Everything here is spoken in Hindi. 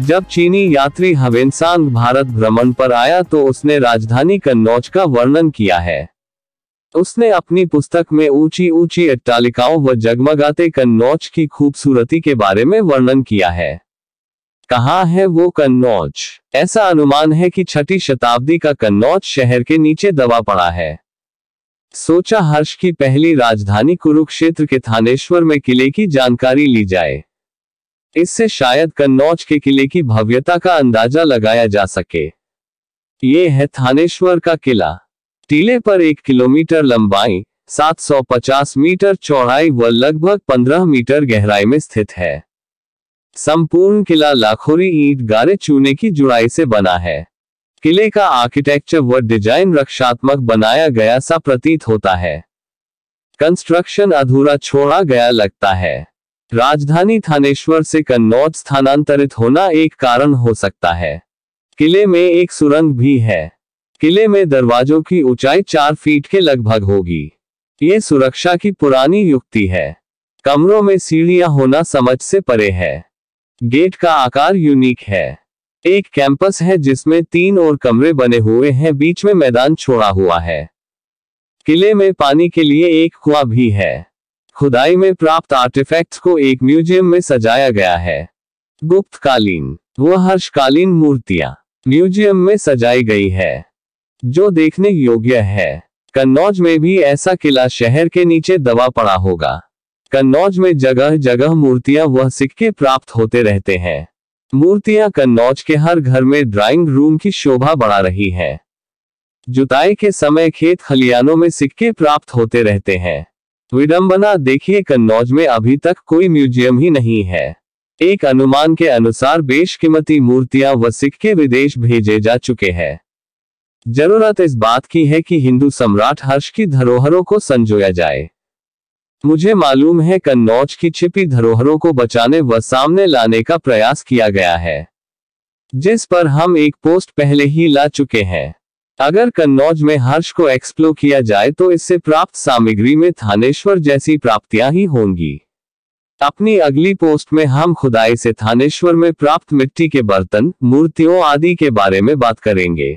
जब चीनी यात्री हवेनसांग भारत भ्रमण पर आया तो उसने राजधानी कन्नौज का वर्णन किया है उसने अपनी पुस्तक में ऊंची ऊंची अट्टालिकाओं व जगमगाते कन्नौज की खूबसूरती के बारे में वर्णन किया है कहा है वो कन्नौज ऐसा अनुमान है कि छठी शताब्दी का कन्नौज शहर के नीचे दबा पड़ा है सोचा हर्ष की पहली राजधानी कुरुक्षेत्र के थानेश्वर में किले की जानकारी ली जाए इससे शायद कन्नौज के किले की भव्यता का अंदाजा लगाया जा सके ये है थानेश्वर का किला टीले पर एक किलोमीटर लंबाई 750 मीटर चौड़ाई व लगभग 15 मीटर गहराई में स्थित है संपूर्ण किला लाखोरी ईट गारे चूने की जुड़ाई से बना है किले का आर्किटेक्चर व डिजाइन रक्षात्मक बनाया गया सा प्रतीत होता है कंस्ट्रक्शन अधूरा छोड़ा गया लगता है राजधानी थानेश्वर से कन्नौज स्थानांतरित होना एक कारण हो सकता है किले में एक सुरंग भी है किले में दरवाजों की ऊंचाई चार फीट के लगभग होगी ये सुरक्षा की पुरानी युक्ति है कमरों में सीढ़ियां होना समझ से परे है गेट का आकार यूनिक है एक कैंपस है जिसमें तीन और कमरे बने हुए हैं बीच में मैदान छोड़ा हुआ है किले में पानी के लिए एक कुआ भी है खुदाई में प्राप्त आर्टिफैक्ट्स को एक म्यूजियम में सजाया गया है गुप्तकालीन व हर्षकालीन मूर्तियां म्यूजियम में सजाई गई है जो देखने योग्य है कन्नौज में भी ऐसा किला शहर के नीचे दबा पड़ा होगा कन्नौज में जगह जगह मूर्तियां व सिक्के प्राप्त होते रहते हैं मूर्तियां कन्नौज के हर घर में ड्राइंग रूम की शोभा बढ़ा रही है जुताई के समय खेत खलियानों में सिक्के प्राप्त होते रहते हैं विडंबना देखिए कन्नौज में अभी तक कोई म्यूजियम ही नहीं है एक अनुमान के अनुसार बेशकीमती मूर्तियां व सिक्के विदेश भेजे जा चुके हैं जरूरत इस बात की है कि हिंदू सम्राट हर्ष की धरोहरों को संजोया जाए मुझे मालूम है कन्नौज की छिपी धरोहरों को बचाने व सामने लाने का प्रयास किया गया है जिस पर हम एक पोस्ट पहले ही ला चुके हैं अगर कन्नौज में हर्ष को एक्सप्लो किया जाए तो इससे प्राप्त सामग्री में थानेश्वर जैसी प्राप्तियां ही होंगी अपनी अगली पोस्ट में हम खुदाई से थानेश्वर में प्राप्त मिट्टी के बर्तन मूर्तियों आदि के बारे में बात करेंगे